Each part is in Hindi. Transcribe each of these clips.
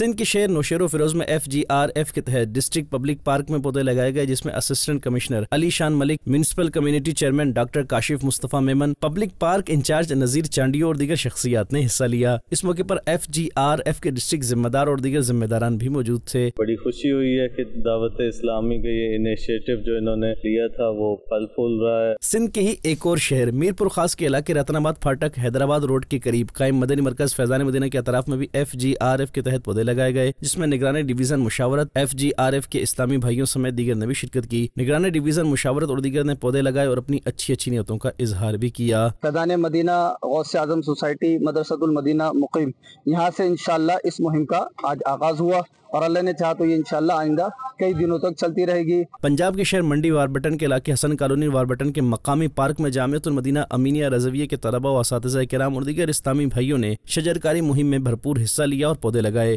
सिंध के शहर नौशेर फिरोज में एफ जी आर एफ के तहत डिस्ट्रिक्ट पब्लिक पार्क में पौधे लगाए गए जिसमें assistant commissioner Ali Shan Malik municipal community chairman doctor Kashif Mustafa Memon public park incharge Nazir Chandio और दीगर शख्सियात ने हिस्सा लिया इस मौके पर एफ जी आर एफ के डिस्ट्रिक्ट जिम्मेदार और दीगर जिम्मेदारान भी मौजूद थे बड़ी खुशी हुई है की दावत इस्लामी का ये इनिशिएटिव जो इन्होंने लिया था वो फल फूल रहा है सिंध के ही एक और शहर मीरपुर खास के इलाके रतनाबाद फाटक हैदराबाद रोड के करीब कायम मदनी मरकज फैजान मदीना के अतराफ में भी एफ जी आर एफ के तहत पौधे लगाए गए जिसमें निगरानी डिवीजन मुशावरत एफ जी आर एफ के इस्लामी भाइयों समेत दीगर ने भी शिरकत की निगरानी डिवीजन मुशावरत और दीगर ने पौधे लगाए और अपनी अच्छी अच्छी नियतों का इजहार भी किया प्रधान मदीना गौसे आजम सोसाइटी मदरसतुल मदीना मुकीम यहाँ से इनशाला इस मुहिम का आज आगाज हुआ और अल्लाह ने चाहा तो ये इंशाल्लाह आइंदा कई दिनों तक चलती रहेगी पंजाब के शहर मंडी वारबटन के इलाके हसन कॉलोनी वारबटन के मकामी पार्क में मदीना अमीनिया रजविया के तलबा और इस कराम और दीगर इस्लामी भाइयों ने शजरकारी मुहिम में भरपूर हिस्सा लिया और पौधे लगाए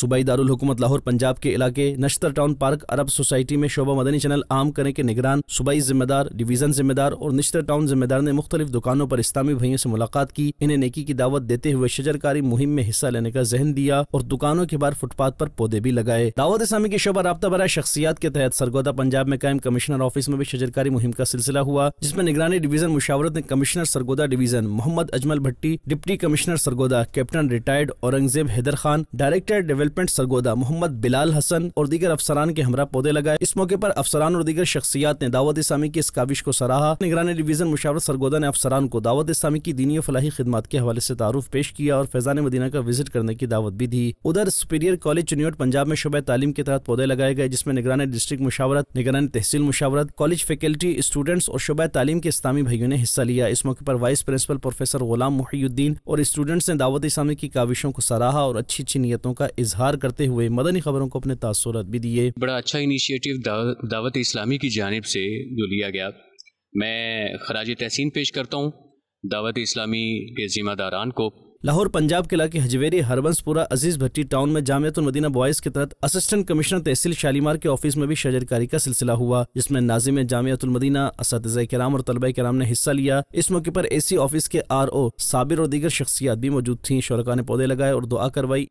सूबाई दारुल हुकूमत लाहौर पंजाब के इलाके Nishtar town park Arab society में शोभा मदनी चैनल आम करने के निगरान सूबाई जिम्मेदार डिवीजन जिम्मेदार और नश्तर टाउन जिम्मेदार ने मुख्तलिफ दुकानों पर इस्लामी भाइयों से से मुलाकात की इन्हें नेकी की दावत देते हुए शजरकारी मुहिम में हिस्सा लेने का जहन दिया और दुकानों के बाहर फुटपाथ पर पौधे भी लगाए दावत इस्लामी की शोभा रबा बरा शख्सियात के तहत सरगोदा पंजाब में कायम कमिश्नर ऑफिस में भी शजरकारी मुहिम का सिलसिला हुआ जिसमें निगरानी डिवीजन मुशावरत ने commissioner Sargodha division Mohammad Ajmal Bhatti deputy commissioner Sargodha captain retired Aurangzeb Haider Khan director development Sargodha Mohammad Bilal Hasan और दीगर अफसरान के हमरा पौधे लगाए इस मौके पर अफसरान और दीगर शख्सियात ने दावत इस्लामी की इस काविश को सराहा निगरानी डिवीजन मुशावरत सरगोदा ने अफसरान को दावत इस्लामी की दीनी और फलाही खदमात के हवाले से तारुफ पेश किया और फैजान मदीना का विजिट करने की दावत भी दी उधर सुपीरियर कॉलेज चुनियोट पंजाब में शुबह तालीम के तहत पौधे लगाए गए जिसमें निगरान डिस्ट्रिक्ट मुशावरत निगरान तहसील मुशावरत कॉलेज फैकल्टी स्टूडेंट्स और शुबह तालीम के इस्लामी भाइयों ने हिस्सा लिया इस मौके पर vice principal professor Ghulam Mohiuddin और स्टूडेंट्स ने दावत इस्लामी की काविशों को सराहा और अच्छी अच्छी नीयतों का इजहार करते हुए मदनी खबरों को अपने तासरत भी दिए बड़ा अच्छा इनिशियटिव दावत इस्लामी की जानब से जो लिया गया मैं खराज तहसीन पेश करता हूँ दावत इस्लामी के जिम्मेदारान को लाहौर पंजाब के इलाके हजवेरी हरबंसपुरा अजीज भट्टी टाउन में जामियत मदीना बॉयज़ के तहत असिस्टेंट कमिश्नर तहसील शालीमार के ऑफिस में भी शजरकारी का सिलसिला हुआ जिसमें नाजिम जामियत मदीना इस कराम और तलबा कराम ने हिस्सा लिया इस मौके पर एसी ऑफिस के आर ओ साबिर और दीगर शख्सियात भी मौजूद थी शरका ने पौधे लगाए और दुआ करवाई